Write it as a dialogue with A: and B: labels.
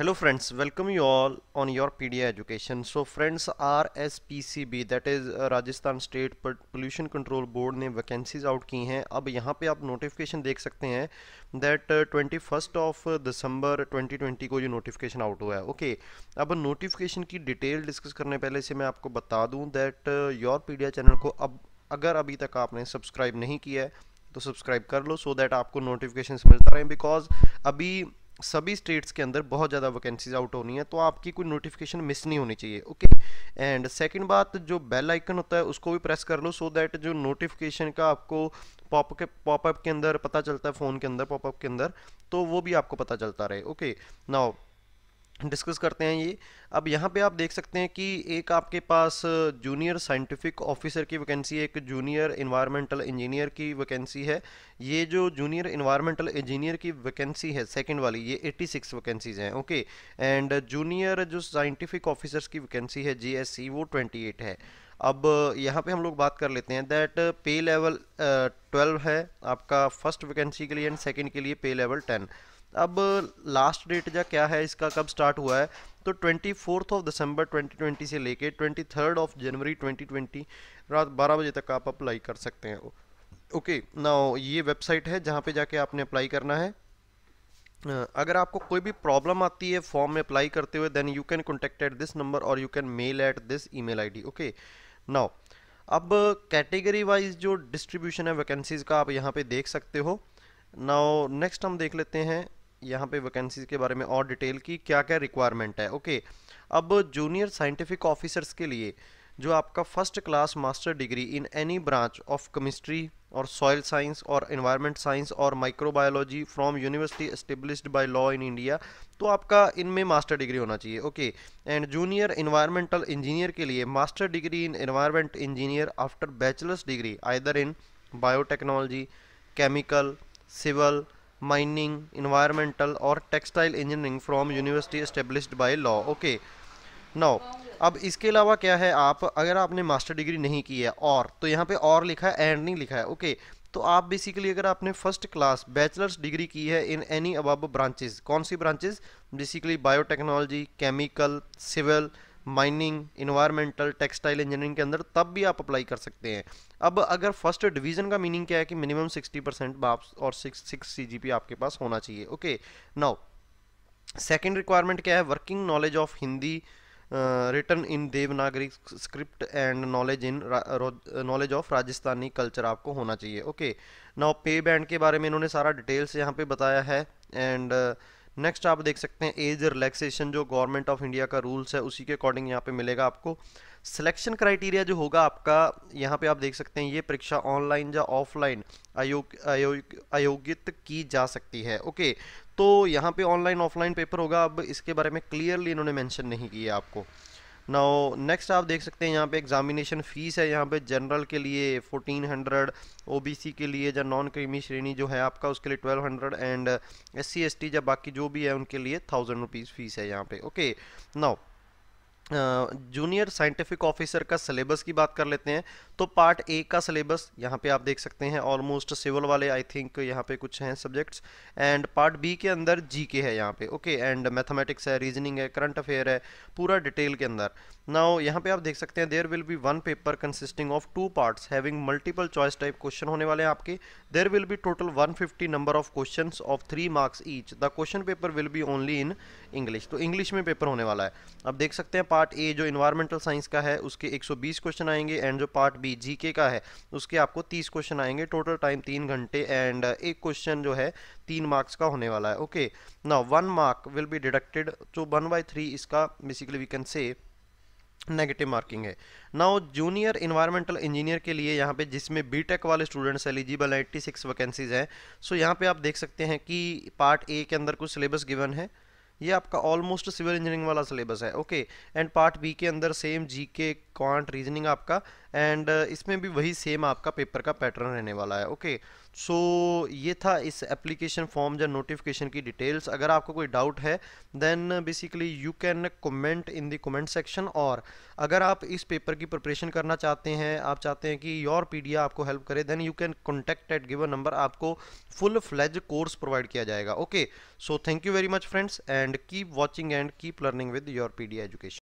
A: hello friends welcome you all on your pda education so friends rspcb that is rajasthan state pollution control board ने vacancies out की हैं अब यहाँ पे आप notification देख सकते हैं that twenty first of December 2020 को ये notification out हुआ है ओके okay, अब notification की detail discuss करने पहले से मैं आपको बता दूँ that your pda चैनल को अब अगर अभी तक आपने सब्सक्राइब नहीं किया है तो सब्सक्राइब कर लो सो so दैट आपको नोटिफिकेशन मिलता रहे बिकॉज अभी सभी स्टेट्स के अंदर बहुत ज़्यादा वैकेंसीज आउट होनी है तो आपकी कोई नोटिफिकेशन मिस नहीं होनी चाहिए ओके एंड सेकंड बात जो बेल आइकन होता है उसको भी प्रेस कर लो सो so दैट जो नोटिफिकेशन का आपको पॉप के पॉपअप के अंदर पता चलता है फ़ोन के अंदर पॉपअप के अंदर तो वो भी आपको पता चलता रहे ओके नाउ डिस्कस करते हैं ये अब यहाँ पे आप देख सकते हैं कि एक आपके पास जूनियर साइंटिफिक ऑफिसर की वैकेंसी एक जूनियर इन्वायरमेंटल इंजीनियर की वैकेंसी है ये जो जूनियर इन्वायरमेंटल इंजीनियर की वैकेंसी है सेकंड वाली ये 86 सिक्स वैकेंसीज हैं ओके एंड जूनियर जो साइंटिफिक ऑफिसर्स की वैकेंसी है जी वो ट्वेंटी है अब यहाँ पे हम लोग बात कर लेते हैं दैट पे लेवल ट्वेल्व है आपका फर्स्ट वैकेंसी के लिए एंड सेकेंड के लिए पे लेवल टेन अब लास्ट डेट जो क्या है इसका कब स्टार्ट हुआ है तो ट्वेंटी फोर्थ ऑफ दिसंबर 2020 से लेके ट्वेंटी थर्ड ऑफ जनवरी 2020 रात बारह बजे तक आप अप्लाई कर सकते हैं ओके ना ये वेबसाइट है जहाँ पे जाके आपने अप्लाई करना है uh, अगर आपको कोई भी प्रॉब्लम आती है फॉर्म में अप्लाई करते हुए then you can contact at this number और you can mail at this email ID okay now अब कैटेगरी वाइज जो डिस्ट्रीब्यूशन है वैकेंसीज़ का आप यहाँ पे देख सकते हो नाउ नेक्स्ट हम देख लेते हैं यहाँ पे वैकेंसीज़ के बारे में और डिटेल की क्या क्या रिक्वायरमेंट है ओके okay, अब जूनियर साइंटिफिक ऑफिसर्स के लिए जो आपका first class master degree in any branch of chemistry और सॉइल साइंस और इन्वायरमेंट साइंस और microbiology from university established by law in India तो आपका इनमें मास्टर डिग्री होना चाहिए okay and junior environmental engineer के लिए master degree in environment engineer after bachelors degree either in biotechnology chemical civil mining environmental और textile engineering from university established by law okay now अब इसके अलावा क्या है आप अगर आपने मास्टर डिग्री नहीं की है और तो यहाँ पे और लिखा है एंड नहीं लिखा है ओके तो आप बेसिकली अगर आपने फर्स्ट क्लास बैचलर्स डिग्री की है इन एनी अब ब्रांचेज कौन सी branches basically biotechnology chemical civil mining environmental textile engineering के अंदर तब भी आप अप्लाई कर सकते हैं अब अगर फर्स्ट डिवीजन का मीनिंग क्या है कि मिनिमम 60 परसेंट और सिक्स सिक्स सी आपके पास होना चाहिए ओके नाउ सेकेंड रिक्वायरमेंट क्या है working knowledge of Hindi written in Devanagari script and knowledge in knowledge of Rajasthani culture आपको होना चाहिए ओके नाउ पे बैंड के बारे में इन्होंने सारा डिटेल्स यहाँ पे बताया है एंड uh, नेक्स्ट आप देख सकते हैं एज रिलैक्सेशन जो गवर्नमेंट ऑफ इंडिया का रूल्स है उसी के अकॉर्डिंग यहाँ पे मिलेगा आपको सिलेक्शन क्राइटेरिया जो होगा आपका यहाँ पे आप देख सकते हैं ये परीक्षा ऑनलाइन या ऑफलाइन आयोग आयोग की जा सकती है ओके तो यहाँ पे ऑनलाइन ऑफलाइन पेपर होगा अब इसके बारे में क्लियरली इन्होंने मैंशन नहीं किया आपको ना नेक्स्ट आप देख सकते हैं यहाँ पे एग्जामिनेशन फ़ीस है यहाँ पे जनरल के लिए 1400 ओबीसी के लिए या नॉन क्रीमी श्रेणी जो है आपका उसके लिए 1200 एंड एस सी या बाकी जो भी है उनके लिए थाउजेंड रुपीज़ फ़ीस है यहाँ पे okay now junior scientific officer का सिलेबस की बात कर लेते हैं तो पार्ट ए का सिलेबस यहाँ पे आप देख सकते हैं ऑलमोस्ट सिविल वाले आई थिंक यहाँ पे कुछ हैं सब्जेक्ट्स एंड पार्ट बी के अंदर जी के है यहाँ पे ओके एंड मैथमेटिक्स है रीजनिंग है करंट अफेयर है पूरा डिटेल के अंदर नाउ यहाँ पे आप देख सकते हैं there will be one paper consisting of two parts having multiple choice type question होने वाले हैं आपके there will be total 150 number of question of three marks each the question paper will be only in English तो English में पेपर होने वाला है आप देख सकते हैं पार्ट ए जो इन्वायरमेंटल साइंस का है उसके 120 क्वेश्चन आएंगे एंड जो पार्ट बी जीके का है उसके आपको 30 क्वेश्चन आएंगे टोटल टाइम तीन घंटे एंड एक क्वेश्चन जो है तीन मार्क्स का होने वाला है ओके ना one mark will be deducted जो वन बाई थ्री इसका basically we can say negative marking है नाउ जूनियर इन्वायरमेंटल इंजीनियर के लिए यहाँ पे जिसमें बीटेक वाले स्टूडेंट्स एलिजिबल है एट्टी सिक्स वैकेंसीज हैं सो यहाँ पे आप देख सकते हैं कि पार्ट ए के अंदर कुछ सिलेबस गिवन है ये आपका ऑलमोस्ट सिविल इंजीनियरिंग वाला सिलेबस है ओके एंड पार्ट बी के अंदर same G K quant reasoning आपका एंड uh, इसमें भी वही सेम आपका पेपर का पैटर्न रहने वाला है ओके सो so, ये था इस एप्लीकेशन फॉर्म या नोटिफिकेशन की डिटेल्स अगर आपको कोई डाउट है then basically you can comment in the comment section और अगर आप इस पेपर की प्रिपरेशन करना चाहते हैं आप चाहते हैं कि योर पीडिया आपको हेल्प करे then you can contact at given number आपको फुल फ्लैज कोर्स प्रोवाइड किया जाएगा okay so thank you very much friends and keep watching and keep learning with your P education